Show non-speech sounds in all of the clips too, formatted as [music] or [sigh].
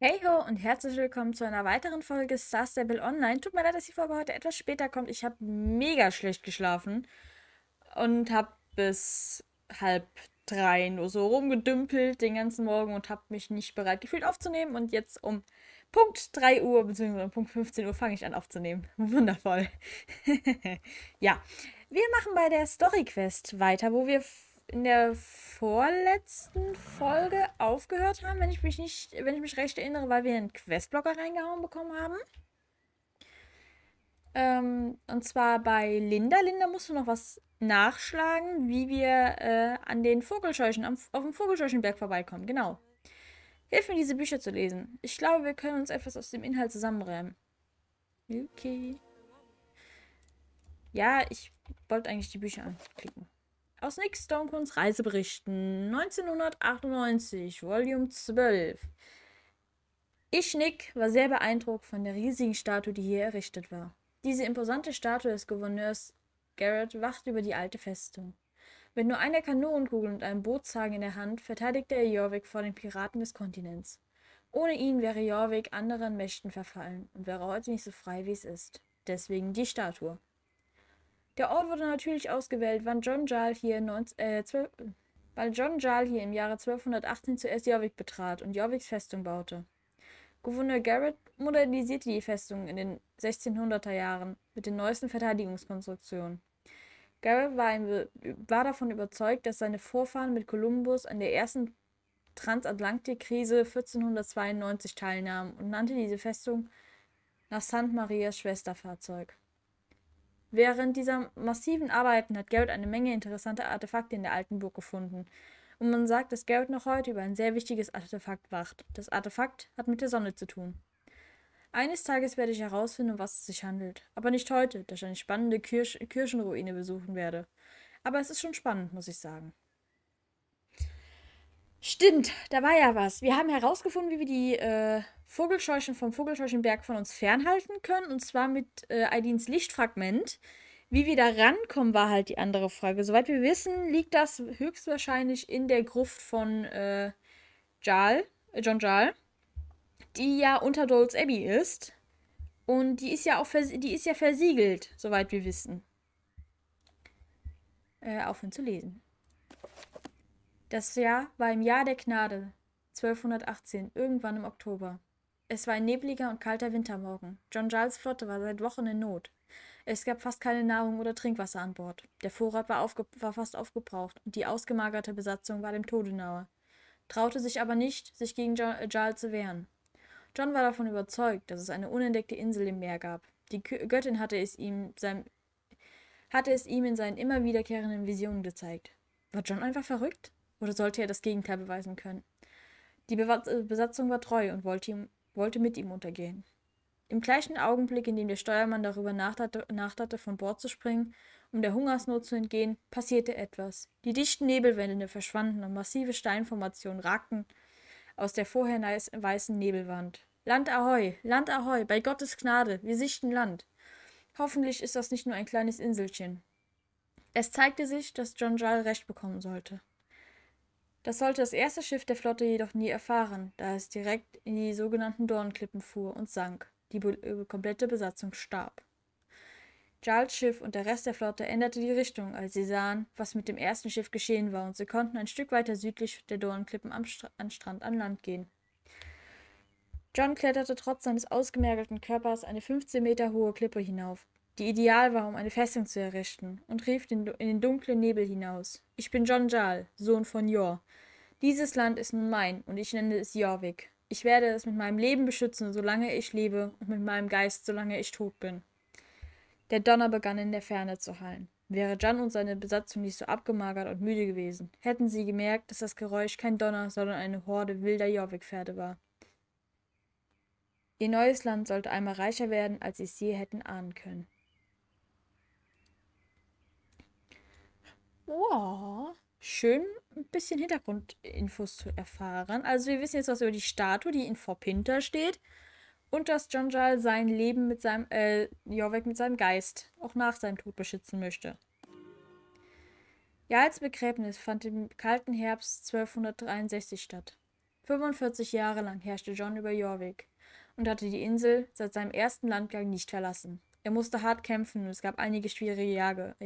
Hey ho und herzlich willkommen zu einer weiteren Folge Star Stable Online. Tut mir leid, dass die Folge heute etwas später kommt. Ich habe mega schlecht geschlafen und habe bis halb drei nur so rumgedümpelt den ganzen Morgen und habe mich nicht bereit gefühlt aufzunehmen. Und jetzt um Punkt 3 Uhr bzw. um Punkt 15 Uhr fange ich an aufzunehmen. [laughs] Wundervoll. [laughs] ja, wir machen bei der Story Quest weiter, wo wir in der vorletzten Folge aufgehört haben, wenn ich mich nicht, wenn ich mich recht erinnere, weil wir einen Questblocker reingehauen bekommen haben. Ähm, und zwar bei Linda. Linda musst du noch was nachschlagen, wie wir äh, an den Vogelscheuchen, am, auf dem Vogelscheuchenberg vorbeikommen. Genau. Hilf mir, diese Bücher zu lesen. Ich glaube, wir können uns etwas aus dem Inhalt zusammenreimen. Okay. Ja, ich wollte eigentlich die Bücher anklicken. Aus Nick Stonecombs Reiseberichten 1998, Volume 12. Ich, Nick, war sehr beeindruckt von der riesigen Statue, die hier errichtet war. Diese imposante Statue des Gouverneurs Garrett wacht über die alte Festung. Mit nur einer Kanonenkugel und einem Bootshagen in der Hand verteidigte er Jorvik vor den Piraten des Kontinents. Ohne ihn wäre Jorvik anderen Mächten verfallen und wäre heute nicht so frei, wie es ist. Deswegen die Statue. Der Ort wurde natürlich ausgewählt, wann John Jarl hier 19, äh, 12, weil John Jarl hier im Jahre 1218 zuerst Jorvik betrat und Jorviks Festung baute. Gouverneur Garrett modernisierte die Festung in den 1600er Jahren mit den neuesten Verteidigungskonstruktionen. Garrett war, ein, war davon überzeugt, dass seine Vorfahren mit Kolumbus an der ersten Transatlantikkrise 1492 teilnahmen und nannte diese Festung nach St. Marias Schwesterfahrzeug. Während dieser massiven Arbeiten hat Garrett eine Menge interessanter Artefakte in der alten Burg gefunden. Und man sagt, dass Garrett noch heute über ein sehr wichtiges Artefakt wacht. Das Artefakt hat mit der Sonne zu tun. Eines Tages werde ich herausfinden, um was es sich handelt. Aber nicht heute, da ich eine spannende Kirsch Kirchenruine besuchen werde. Aber es ist schon spannend, muss ich sagen. Stimmt, da war ja was. Wir haben herausgefunden, wie wir die äh, Vogelscheuchen vom Vogelscheuchenberg von uns fernhalten können. Und zwar mit äh, Aidins Lichtfragment. Wie wir da rankommen, war halt die andere Frage. Soweit wir wissen, liegt das höchstwahrscheinlich in der Gruft von äh, Jal, äh, John Jal, die ja unter Dolls Abbey ist. Und die ist ja auch die ist ja versiegelt, soweit wir wissen. Äh, aufhören zu lesen. Das Jahr war im Jahr der Gnade, 1218, irgendwann im Oktober. Es war ein nebliger und kalter Wintermorgen. John Giles Flotte war seit Wochen in Not. Es gab fast keine Nahrung oder Trinkwasser an Bord. Der Vorrat war, war fast aufgebraucht und die ausgemagerte Besatzung war dem Tode nahe. Traute sich aber nicht, sich gegen jo äh, Giles zu wehren. John war davon überzeugt, dass es eine unentdeckte Insel im Meer gab. Die Göttin hatte es ihm, seinem, hatte es ihm in seinen immer wiederkehrenden Visionen gezeigt. War John einfach verrückt? Oder sollte er das Gegenteil beweisen können? Die äh, Besatzung war treu und wollte ihm wollte mit ihm untergehen. Im gleichen Augenblick, in dem der Steuermann darüber nachdachte, von Bord zu springen, um der Hungersnot zu entgehen, passierte etwas. Die dichten Nebelwände verschwanden und massive Steinformationen ragten aus der vorher weißen Nebelwand. Land ahoi, Land ahoi, bei Gottes Gnade, wir sichten Land. Hoffentlich ist das nicht nur ein kleines Inselchen. Es zeigte sich, dass John Jarl recht bekommen sollte. Das sollte das erste Schiff der Flotte jedoch nie erfahren, da es direkt in die sogenannten Dornklippen fuhr und sank. Die be äh, komplette Besatzung starb. Charles Schiff und der Rest der Flotte änderte die Richtung, als sie sahen, was mit dem ersten Schiff geschehen war, und sie konnten ein Stück weiter südlich der Dornklippen am Stra an Strand an Land gehen. John kletterte trotz seines ausgemergelten Körpers eine 15 Meter hohe Klippe hinauf die ideal war, um eine Festung zu errichten, und rief in den dunklen Nebel hinaus: Ich bin John Jal, Sohn von Jor. Dieses Land ist nun mein, und ich nenne es Jorvik. Ich werde es mit meinem Leben beschützen, solange ich lebe, und mit meinem Geist, solange ich tot bin. Der Donner begann in der Ferne zu hallen. Wäre Jan und seine Besatzung nicht so abgemagert und müde gewesen, hätten sie gemerkt, dass das Geräusch kein Donner, sondern eine Horde wilder Jorvik-Pferde war. Ihr neues Land sollte einmal reicher werden, als sie es je hätten ahnen können. Wow. Oh, schön ein bisschen Hintergrundinfos zu erfahren. Also wir wissen jetzt was über die Statue, die in Forpinter steht. Und dass John Janjal sein Leben mit seinem, äh, Jorvik mit seinem Geist auch nach seinem Tod beschützen möchte. Jals Begräbnis fand im kalten Herbst 1263 statt. 45 Jahre lang herrschte John über Jorvik und hatte die Insel seit seinem ersten Landgang nicht verlassen. Er musste hart kämpfen und es gab einige schwierige Jahre.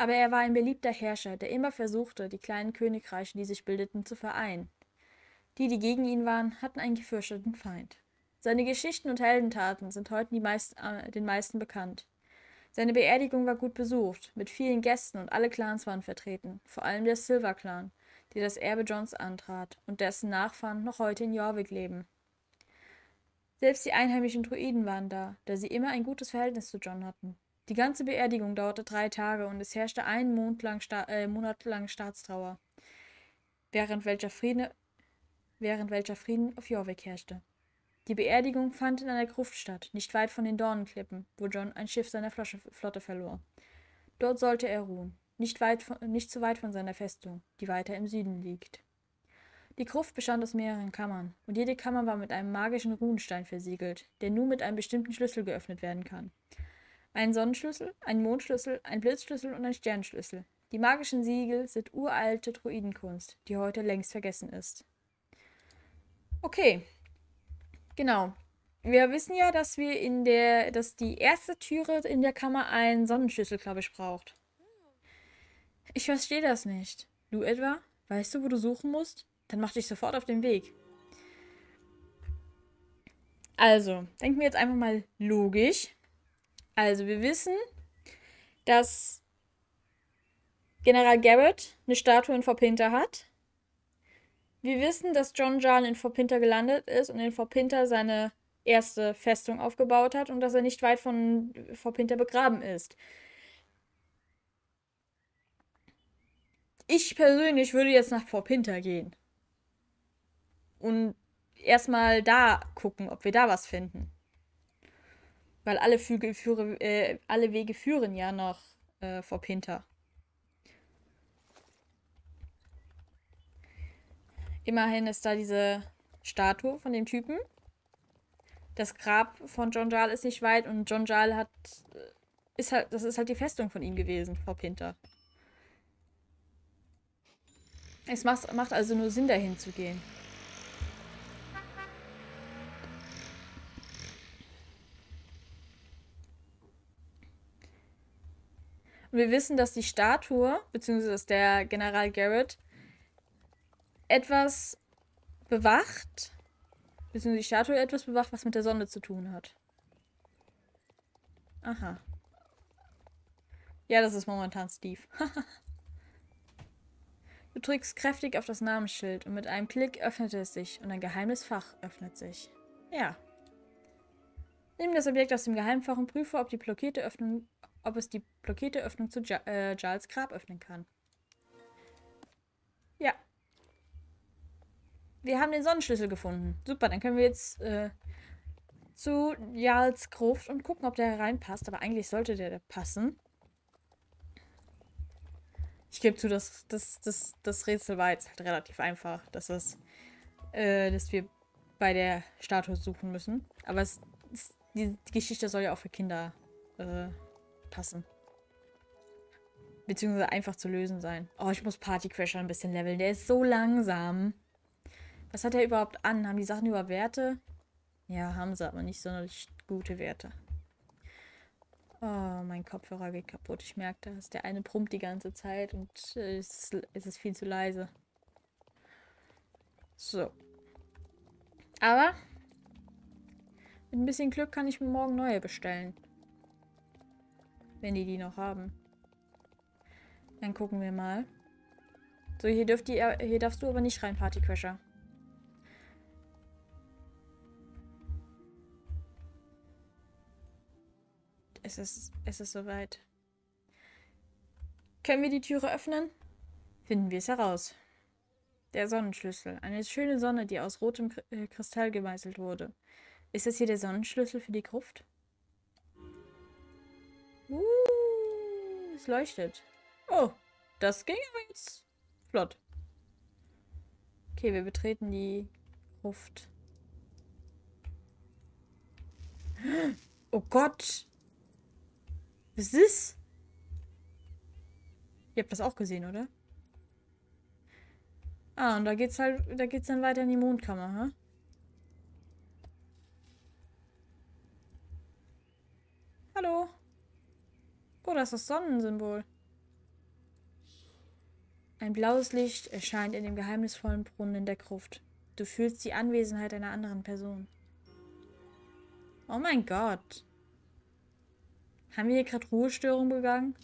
Aber er war ein beliebter Herrscher, der immer versuchte, die kleinen Königreiche, die sich bildeten, zu vereinen. Die, die gegen ihn waren, hatten einen gefürchteten Feind. Seine Geschichten und Heldentaten sind heute meist, äh, den meisten bekannt. Seine Beerdigung war gut besucht, mit vielen Gästen und alle Clans waren vertreten, vor allem der Silver Clan, der das Erbe Johns antrat und dessen Nachfahren noch heute in Jorvik leben. Selbst die einheimischen Druiden waren da, da sie immer ein gutes Verhältnis zu John hatten. Die ganze Beerdigung dauerte drei Tage und es herrschte einen Monat lang, Sta äh, Monat lang Staatstrauer, während welcher, Friede, während welcher Frieden auf Jorvik herrschte. Die Beerdigung fand in einer Gruft statt, nicht weit von den Dornenklippen, wo John ein Schiff seiner Flosche, Flotte verlor. Dort sollte er ruhen, nicht, weit von, nicht zu weit von seiner Festung, die weiter im Süden liegt. Die Gruft bestand aus mehreren Kammern, und jede Kammer war mit einem magischen Runenstein versiegelt, der nur mit einem bestimmten Schlüssel geöffnet werden kann. Ein Sonnenschlüssel, ein Mondschlüssel, ein Blitzschlüssel und ein Sternschlüssel. Die magischen Siegel sind uralte Druidenkunst, die heute längst vergessen ist. Okay. Genau. Wir wissen ja, dass wir in der, dass die erste Türe in der Kammer einen Sonnenschlüssel, glaube ich, braucht. Ich verstehe das nicht. Du etwa? Weißt du, wo du suchen musst? Dann mach dich sofort auf den Weg. Also, denken wir jetzt einfach mal logisch. Also wir wissen, dass General Garrett eine Statue in Vorpinter hat. Wir wissen, dass John Jarl in Vorpinter gelandet ist und in Vorpinter seine erste Festung aufgebaut hat und dass er nicht weit von Vorpinter begraben ist. Ich persönlich würde jetzt nach Vorpinter gehen. Und erstmal da gucken, ob wir da was finden. Weil alle, Füge, führe, äh, alle Wege führen ja noch äh, Pinter. Immerhin ist da diese Statue von dem Typen. Das Grab von John Jarl ist nicht weit und John Jarl hat. Äh, ist halt, das ist halt die Festung von ihm gewesen, vor Pinter. Es macht, macht also nur Sinn, dahin zu gehen. Und wir wissen, dass die Statue, beziehungsweise dass der General Garrett etwas bewacht, beziehungsweise die Statue etwas bewacht, was mit der Sonne zu tun hat. Aha. Ja, das ist momentan Steve. [laughs] du drückst kräftig auf das Namensschild und mit einem Klick öffnet es sich und ein geheimes Fach öffnet sich. Ja. Nimm das Objekt aus dem Geheimfach und prüfe, ob die blockierte Öffnung ob es die blockierte Öffnung zu äh, Giles äh, Grab öffnen kann. Ja. Wir haben den Sonnenschlüssel gefunden. Super, dann können wir jetzt äh, zu Jarls Gruft und gucken, ob der reinpasst. Aber eigentlich sollte der passen. Ich gebe zu, das, das, das, das Rätsel war jetzt halt relativ einfach, dass, es, äh, dass wir bei der Statue suchen müssen. Aber es, es, die, Geschichte soll ja auch für Kinder äh, passen. Beziehungsweise einfach zu lösen sein. Oh, ich muss Partycrasher ein bisschen leveln. Der ist so langsam. Was hat er überhaupt an? Haben die Sachen über Werte? Ja, haben sie, aber nicht sonderlich gute Werte. Oh, mein Kopfhörer geht kaputt. Ich merke das. Der eine brummt die ganze Zeit und äh, es ist viel zu leise. So. Aber mit ein bisschen Glück kann ich mir morgen neue bestellen. Wenn die die noch haben. Dann gucken wir mal. So, hier, dürft ihr, hier darfst du aber nicht rein, Partycrasher. Es ist, es ist soweit. Können wir die Türe öffnen? Finden wir es heraus. Der Sonnenschlüssel. Eine schöne Sonne, die aus rotem äh, Kristall gemeißelt wurde. Ist das hier der Sonnenschlüssel für die Gruft? Uh, es leuchtet. Oh, das ging aber jetzt flott. Okay, wir betreten die Luft. Oh Gott. Was ist? Ihr habt das auch gesehen, oder? Ah, und da geht's halt, da geht's dann weiter in die Mondkammer, hä? Oh, das ist das Sonnensymbol. Ein blaues Licht erscheint in dem geheimnisvollen Brunnen in der Gruft. Du fühlst die Anwesenheit einer anderen Person. Oh mein Gott. Haben wir hier gerade Ruhestörung begangen?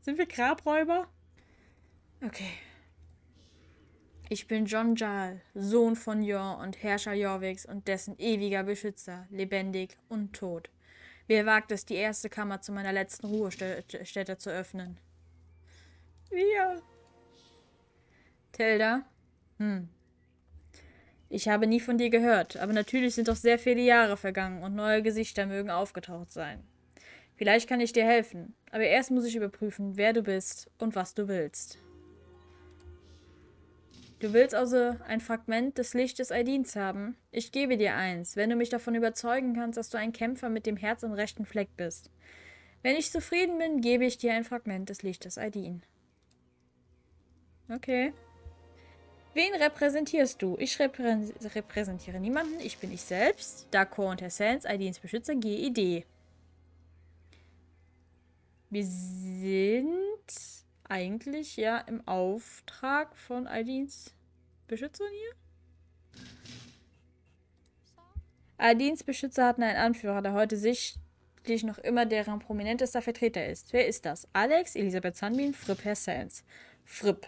Sind wir Grabräuber? Okay. Ich bin John Jarl, Sohn von Jor und Herrscher Jorviks und dessen ewiger Beschützer, lebendig und tot. Wer wagt es, die erste Kammer zu meiner letzten Ruhestätte zu öffnen? Wir. Tilda? Hm. Ich habe nie von dir gehört, aber natürlich sind doch sehr viele Jahre vergangen und neue Gesichter mögen aufgetaucht sein. Vielleicht kann ich dir helfen, aber erst muss ich überprüfen, wer du bist und was du willst. Du willst also ein Fragment des Lichtes Aidins haben? Ich gebe dir eins, wenn du mich davon überzeugen kannst, dass du ein Kämpfer mit dem Herz im rechten Fleck bist. Wenn ich zufrieden bin, gebe ich dir ein Fragment des Lichtes Aidin. Okay. Wen repräsentierst du? Ich reprä repräsentiere niemanden, ich bin ich selbst. D'accord und Herr Sands, Aidins Beschützer, GED. Wir sind eigentlich ja im Auftrag von Aldins Beschützer hier. Aldins Beschützer hatten einen Anführer, der heute sichtlich noch immer deren prominentester Vertreter ist. Wer ist das? Alex, Elisabeth Sunbeam, Fripp Herr Sands. Fripp.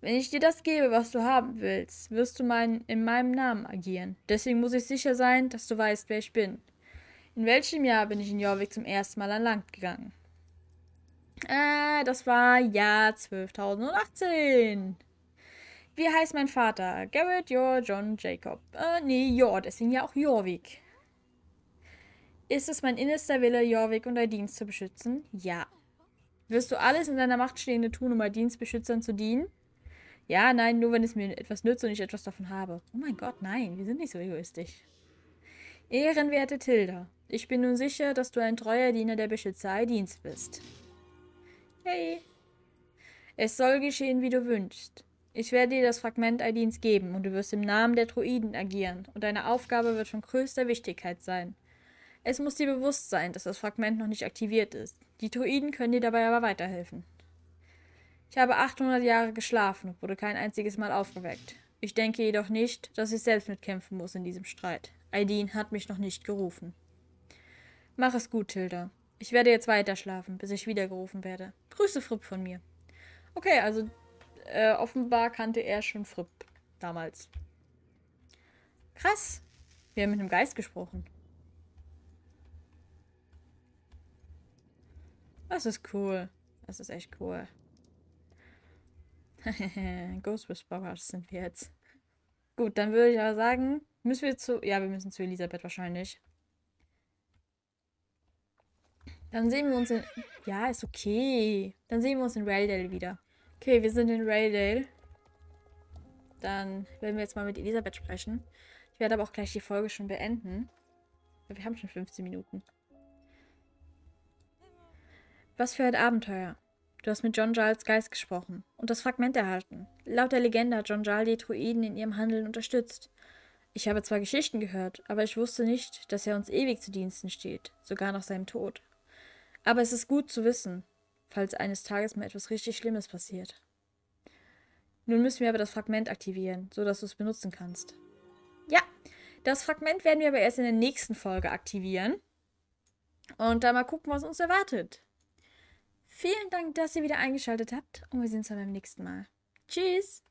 Wenn ich dir das gebe, was du haben willst, wirst du mein, in meinem Namen agieren. Deswegen muss ich sicher sein, dass du weißt, wer ich bin. In welchem Jahr bin ich in Jorvik zum ersten Mal an Land gegangen? Äh, das war Jahr 12.018. Wie heißt mein Vater? Garrett, Jor, John, Jacob. Äh, nee, Jor, deswegen ja auch Jorvik. Ist es mein innerster Wille, Jorvik und dein Dienst zu beschützen? Ja. Wirst du alles in deiner Macht Stehende tun, um Aldins Dienstbeschützern zu dienen? Ja, nein, nur wenn es mir etwas nützt und ich etwas davon habe. Oh mein Gott, nein, wir sind nicht so egoistisch. Ehrenwerte Tilda, ich bin nun sicher, dass du ein treuer Diener der Beschützer Dienst bist. Hey. Es soll geschehen, wie du wünschst. Ich werde dir das Fragment Aidins geben und du wirst im Namen der Druiden agieren und deine Aufgabe wird von größter Wichtigkeit sein. Es muss dir bewusst sein, dass das Fragment noch nicht aktiviert ist. Die Druiden können dir dabei aber weiterhelfen. Ich habe 800 Jahre geschlafen und wurde kein einziges Mal aufgeweckt. Ich denke jedoch nicht, dass ich selbst mitkämpfen muss in diesem Streit. Aidin hat mich noch nicht gerufen. Mach es gut, Tilda. Ich werde jetzt weiter schlafen, bis ich wiedergerufen werde. Grüße Fripp von mir. Okay, also äh, offenbar kannte er schon Fripp damals. Krass. Wir haben mit einem Geist gesprochen. Das ist cool. Das ist echt cool. [laughs] Ghost Whisperers sind wir jetzt. Gut, dann würde ich aber sagen, müssen wir zu... Ja, wir müssen zu Elisabeth wahrscheinlich. Dann sehen wir uns in... Ja, ist okay. Dann sehen wir uns in Raildale wieder. Okay, wir sind in Raildale. Dann werden wir jetzt mal mit Elisabeth sprechen. Ich werde aber auch gleich die Folge schon beenden. Wir haben schon 15 Minuten. Was für ein Abenteuer. Du hast mit John Giles Geist gesprochen und das Fragment erhalten. Laut der Legende hat John Giles die Druiden in ihrem Handeln unterstützt. Ich habe zwar Geschichten gehört, aber ich wusste nicht, dass er uns ewig zu Diensten steht, sogar nach seinem Tod. Aber es ist gut zu wissen, falls eines Tages mal etwas richtig Schlimmes passiert. Nun müssen wir aber das Fragment aktivieren, sodass du es benutzen kannst. Ja, das Fragment werden wir aber erst in der nächsten Folge aktivieren. Und dann mal gucken, was uns erwartet. Vielen Dank, dass ihr wieder eingeschaltet habt und wir sehen uns dann beim nächsten Mal. Tschüss!